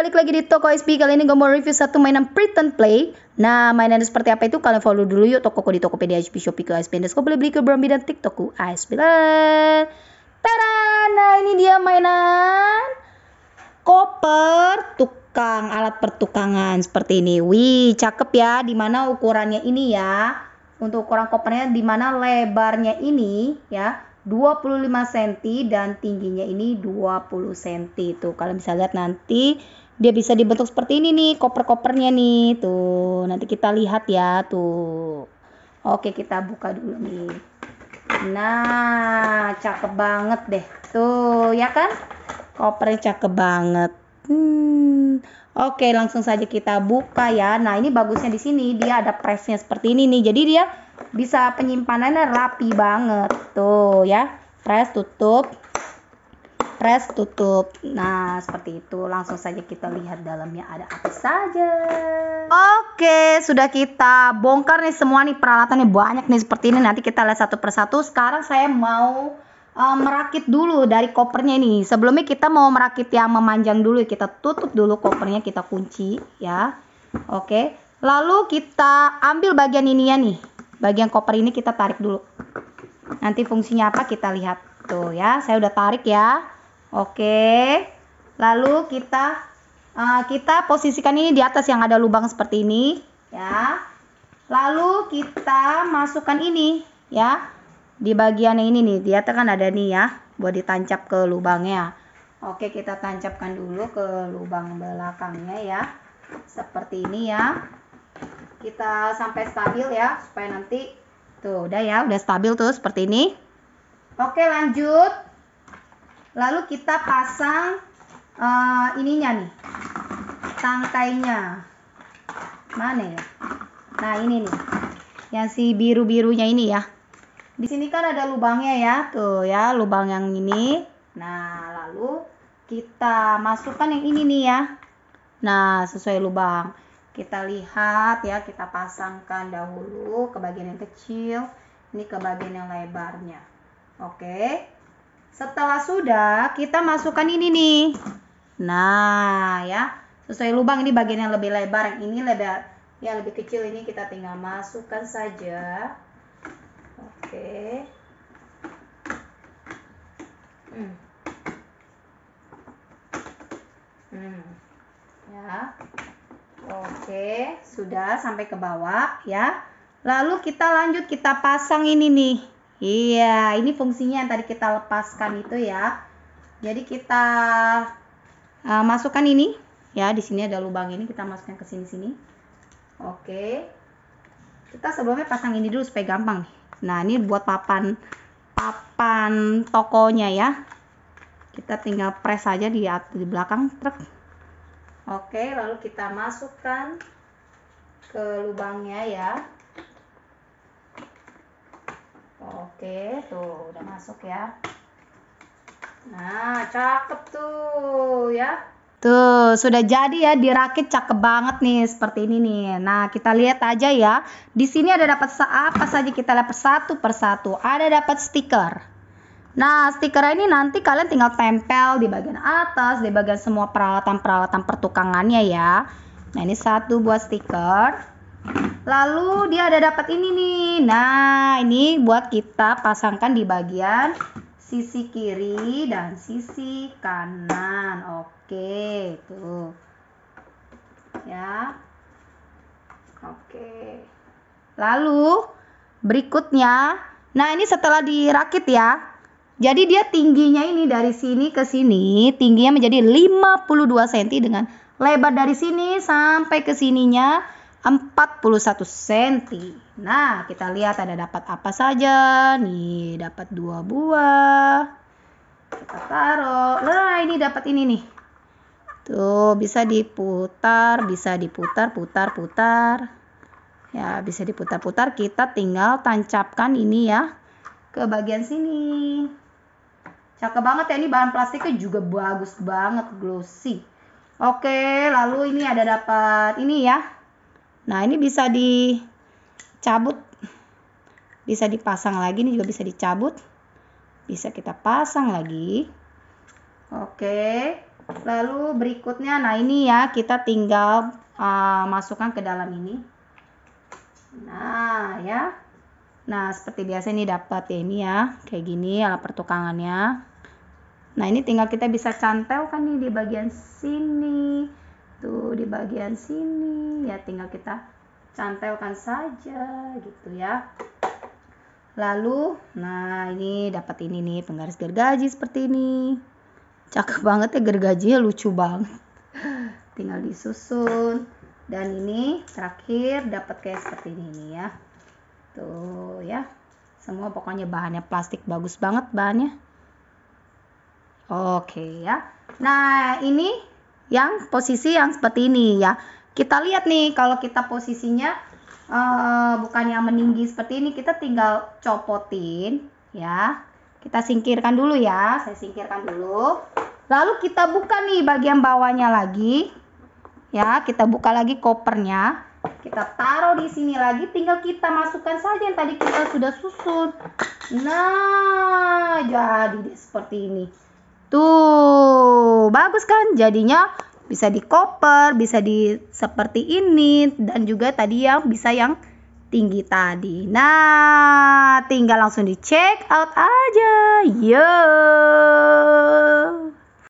balik lagi di Toko SP Kali ini gue mau review satu mainan pretend play Nah mainannya seperti apa itu kalian follow dulu yuk toko di Tokopedia, HP, Shopee, ke ASP Boleh beli ke Brombi dan ku ASP Tada! Nah ini dia mainan Koper tukang alat pertukangan seperti ini Wih cakep ya dimana ukurannya ini ya Untuk ukuran kopernya dimana lebarnya ini ya 25 cm dan tingginya ini 20 cm tuh kalian bisa lihat nanti dia bisa dibentuk seperti ini nih koper-kopernya nih tuh nanti kita lihat ya tuh oke kita buka dulu nih nah cakep banget deh tuh ya kan kopernya cakep banget hmm. oke langsung saja kita buka ya nah ini bagusnya di sini dia ada pressnya seperti ini nih jadi dia bisa penyimpanannya rapi banget tuh ya press tutup press tutup nah seperti itu langsung saja kita lihat dalamnya ada apa saja oke sudah kita bongkar nih semua nih peralatannya banyak nih seperti ini nanti kita lihat satu persatu sekarang saya mau um, merakit dulu dari kopernya nih. Sebelumnya kita mau merakit yang memanjang dulu, kita tutup dulu kopernya, kita kunci ya. Oke. Lalu kita ambil bagian ini ya nih. Bagian koper ini kita tarik dulu. Nanti fungsinya apa kita lihat. Tuh ya, saya udah tarik ya. Oke. Lalu kita uh, kita posisikan ini di atas yang ada lubang seperti ini, ya. Lalu kita masukkan ini, ya. Di bagian yang ini nih, dia kan ada nih ya, buat ditancap ke lubangnya. Oke, kita tancapkan dulu ke lubang belakangnya ya. Seperti ini ya. Kita sampai stabil ya, supaya nanti tuh udah ya, udah stabil tuh seperti ini. Oke, lanjut. Lalu kita pasang uh, ininya nih. Tangkainya. Mana ya? Nah, ini nih. Yang si biru-birunya ini ya. Di sini kan ada lubangnya ya. Tuh ya, lubang yang ini. Nah, lalu kita masukkan yang ini nih ya. Nah, sesuai lubang. Kita lihat ya, kita pasangkan dahulu ke bagian yang kecil, ini ke bagian yang lebarnya. Oke. Setelah sudah, kita masukkan ini nih. Nah, ya. Sesuai lubang ini bagian yang lebih lebar, yang ini lebar yang lebih kecil ini kita tinggal masukkan saja. Oke. Hmm. Hmm. Ya. Oke, sudah sampai ke bawah ya. Lalu kita lanjut kita pasang ini nih. Iya, ini fungsinya yang tadi kita lepaskan itu ya. Jadi kita uh, masukkan ini ya, di sini ada lubang ini kita masukkan ke sini-sini. Oke. Kita sebelumnya pasang ini dulu supaya gampang nih. Nah, ini buat papan papan tokonya ya. Kita tinggal press aja di di belakang truk. Oke, lalu kita masukkan ke lubangnya ya. Oke, tuh udah masuk ya. Nah, cakep tuh ya. Tuh, sudah jadi ya dirakit cakep banget nih seperti ini nih. Nah, kita lihat aja ya. Di sini ada dapat apa saja kita lihat satu persatu. Ada dapat stiker. Nah, stiker ini nanti kalian tinggal tempel di bagian atas, di bagian semua peralatan-peralatan pertukangannya ya. Nah, ini satu buat stiker. Lalu dia ada dapat ini nih. Nah, ini buat kita pasangkan di bagian sisi kiri dan sisi kanan. Oke, tuh. Ya. Oke. Lalu berikutnya. Nah, ini setelah dirakit ya. Jadi dia tingginya ini dari sini ke sini, tingginya menjadi 52 cm dengan lebar dari sini sampai ke sininya 41 cm. Nah, kita lihat ada dapat apa saja. Nih, dapat dua buah. Kita taruh. Nah, ini dapat ini nih. Tuh, bisa diputar, bisa diputar, putar, putar. Ya, bisa diputar-putar. Kita tinggal tancapkan ini ya ke bagian sini. Cakep banget ya, ini bahan plastiknya juga bagus banget, glossy. Oke, lalu ini ada dapat ini ya Nah, ini bisa dicabut. Bisa dipasang lagi, ini juga bisa dicabut. Bisa kita pasang lagi. Oke. Lalu berikutnya, nah ini ya kita tinggal uh, masukkan ke dalam ini. Nah, ya. Nah, seperti biasa ini dapat ya ini ya, kayak gini alat pertukangannya. Nah, ini tinggal kita bisa cantelkan nih di bagian sini bagian sini ya tinggal kita cantelkan saja gitu ya lalu nah ini dapat ini nih penggaris gergaji seperti ini cakep banget ya gergajinya lucu banget tinggal disusun dan ini terakhir dapat kayak seperti ini nih ya tuh ya semua pokoknya bahannya plastik bagus banget bahannya oke ya nah ini yang posisi yang seperti ini ya. Kita lihat nih kalau kita posisinya uh, bukan yang meninggi seperti ini, kita tinggal copotin ya. Kita singkirkan dulu ya, saya singkirkan dulu. Lalu kita buka nih bagian bawahnya lagi. Ya, kita buka lagi kopernya. Kita taruh di sini lagi, tinggal kita masukkan saja yang tadi kita sudah susun. Nah, jadi seperti ini. Tuh, bagus kan? Jadinya bisa di koper, bisa di seperti ini dan juga tadi yang bisa yang tinggi tadi. Nah, tinggal langsung di check out aja. Yo.